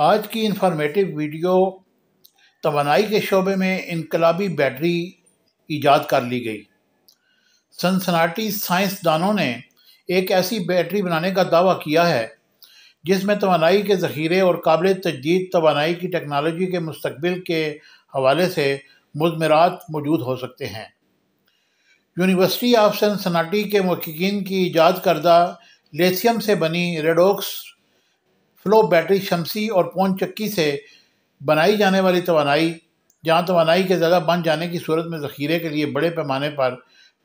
आज की informative video तोानाई के शोबे में इनकलाबी बैटरी ईजाद कर ली गई सनसनाटी साइंसदानों ने एक ऐसी बैटरी बनाने का दावा किया है जिसमें तोानाई के ज़ख़ीरे और काबिल तजदीद तोानाई की टेक्नोलॉजी के मुस्तबिल के हवाले से मजमरात मौजूद हो सकते हैं यूनिवर्सिटी ऑफ सनसनाटी के महकिन की ईजाद करदा लेथियम से बनी रेडोक्स फ्लो बैटरी शमसी और पौन चक्की से बनाई जाने वाली तोानाई जहाँ तोानाई के ज़्यादा बन जाने की सूरत में ज़ख़ीरे के लिए बड़े पैमाने पर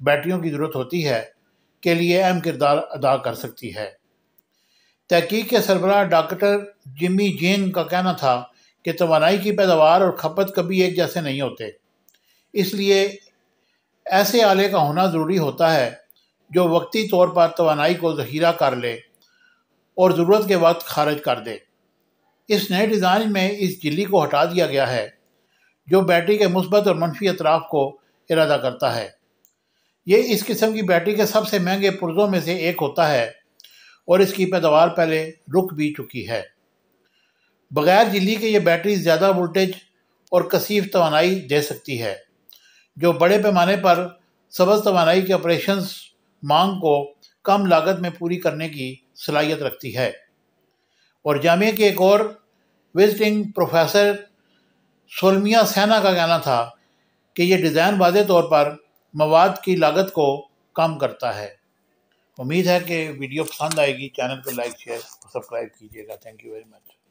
बैटरियों की ज़रूरत होती है के लिए अहम किरदार अदा कर सकती है तहकीक के सरबराह डॉक्टर जिमी जेन का कहना था कि तोानाई की पैदावार और खपत कभी एक जैसे नहीं होते इसलिए ऐसे आले का होना ज़रूरी होता है जो वक्ती तौर पर तोानाई को ज़ख़ीरा कर ले और ज़रूरत के वक्त खारिज कर दे इस नए डिज़ाइन में इस झिल्ली को हटा दिया गया है जो बैटरी के मुस्बत और मनफी अतराफ को इरादा करता है ये इस किस्म की बैटरी के सबसे महंगे पुर्जों में से एक होता है और इसकी पैदावार पहले रुक भी चुकी है बगैर झिल्ली के ये बैटरी ज़्यादा वोल्टेज और कसीफ तो दे सकती है जो बड़े पैमाने पर सबज तोानाई के ऑपरेशन मांग को कम लागत में पूरी करने की सलाहियत रखती है और जामिया के एक और विजिटिंग प्रोफेसर सोलमिया सेना का कहना था कि ये डिज़ाइन वाज तौर पर मवाद की लागत को कम करता है उम्मीद है कि वीडियो पसंद आएगी चैनल को लाइक शेयर और सब्सक्राइब कीजिएगा थैंक यू वेरी मच